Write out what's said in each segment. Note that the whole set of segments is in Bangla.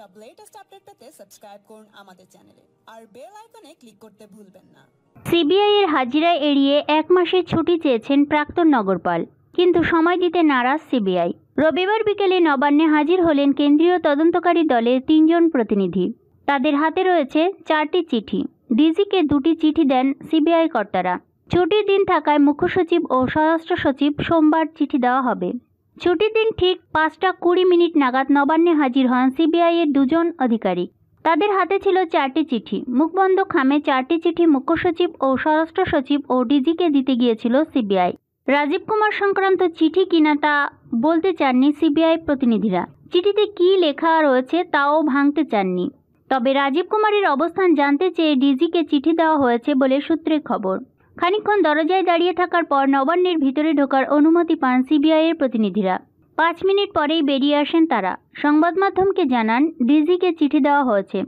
সব লেটেস্ট আপডেট পেতে সাবস্ক্রাইব করুন আমাদের চ্যানেলে আর বেল আইকনে ক্লিক করতে ভুলবেন না সিবিআইয়ের হাজিরা এড়িয়ে এক মাসের ছুটি চেয়েছেন প্রাক্তন নগরপাল কিন্তু সময় দিতে নারাজ সিবিআই রবিবার বিকেলে নবান্নে হাজির হলেন কেন্দ্রীয় তদন্তকারী দলের তিনজন প্রতিনিধি তাদের হাতে রয়েছে চারটি চিঠি ডিজিকে দুটি চিঠি দেন সিবিআই কর্তারা ছুটির দিন থাকায় মুখ্য সচিব ও স্বরাষ্ট্র সচিব সোমবার চিঠি দেওয়া হবে ছুটির দিন ঠিক পাঁচটা কুড়ি মিনিট নাগাদ নবান্নে হাজির হন সিবিআইয়ের দুজন অধিকারী তাদের হাতে ছিল চারটি চিঠি মুখবন্ধ খামে চারটি চিঠি মুখ্য সচিব ও স্বরাষ্ট্র সচিব ও ডিজিকে দিতে গিয়েছিল সিবিআই রাজীব কুমার সংক্রান্ত চিঠি কিনা তা বলতে চাননি সিবিআই প্রতিনিধিরা চিঠিতে কি লেখা রয়েছে তাও ভাঙতে চাননি তবে রাজীব কুমারের অবস্থান জানতে চেয়ে ডিজিকে চিঠি দেওয়া হয়েছে বলে সূত্রে খবর খানিক্ষণ দরজায় দাঁড়িয়ে থাকার পর নবান্নের ভিতরে ঢোকার অনুমতি পান সিবিআইয়ের প্রতিনিধিরা পাঁচ মিনিট পরেই বেরিয়ে আসেন তারা সংবাদ মাধ্যমকে জানান ডিজিকে চিঠি দেওয়া হয়েছে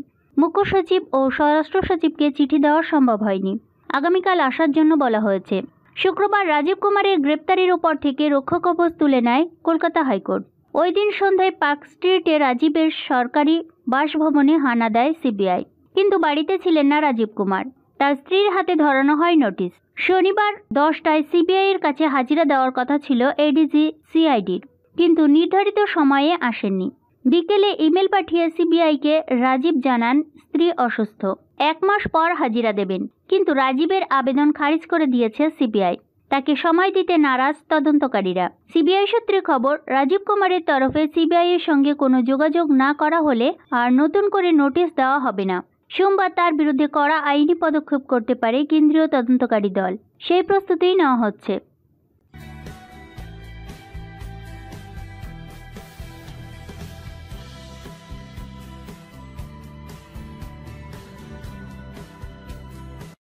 মুখ্য সচিব ও স্বরাষ্ট্র সচিবকে চিঠি দেওয়া সম্ভব হয়নি আগামীকাল আসার জন্য বলা হয়েছে শুক্রবার রাজীব কুমারের গ্রেপ্তারির ওপর থেকে রক্ষকবচ তুলে নেয় কলকাতা হাইকোর্ট ওই দিন সন্ধ্যায় পার্ক স্ট্রিটে রাজীবের সরকারি বাসভবনে হানা দেয় সিবিআই কিন্তু বাড়িতে ছিলেন না রাজীব কুমার তার স্ত্রীর হাতে ধরানো হয় নোটিশ শনিবার দশটায় সিবিআইয়ের কাছে হাজিরা দেওয়ার কথা ছিল এডিজি সিআইডির কিন্তু নির্ধারিত সময়ে আসেননি বিকেলে ইমেল পাঠিয়ে সিবিআইকে রাজীব জানান স্ত্রী অসুস্থ এক মাস পর হাজিরা দেবেন কিন্তু রাজীবের আবেদন খারিজ করে দিয়েছে সিবিআই তাকে সময় দিতে নারাজ তদন্তকারীরা সিবিআই সূত্রে খবর রাজীব কুমারের তরফে সিবিআই এর সঙ্গে কোনো যোগাযোগ না করা হলে আর নতুন করে নোটিশ দেওয়া হবে না সোমবার তার বিরুদ্ধে কড়া আইনি পদক্ষেপ করতে পারে কেন্দ্রীয় তদন্তকারী দল সেই প্রস্তুতিই নেওয়া হচ্ছে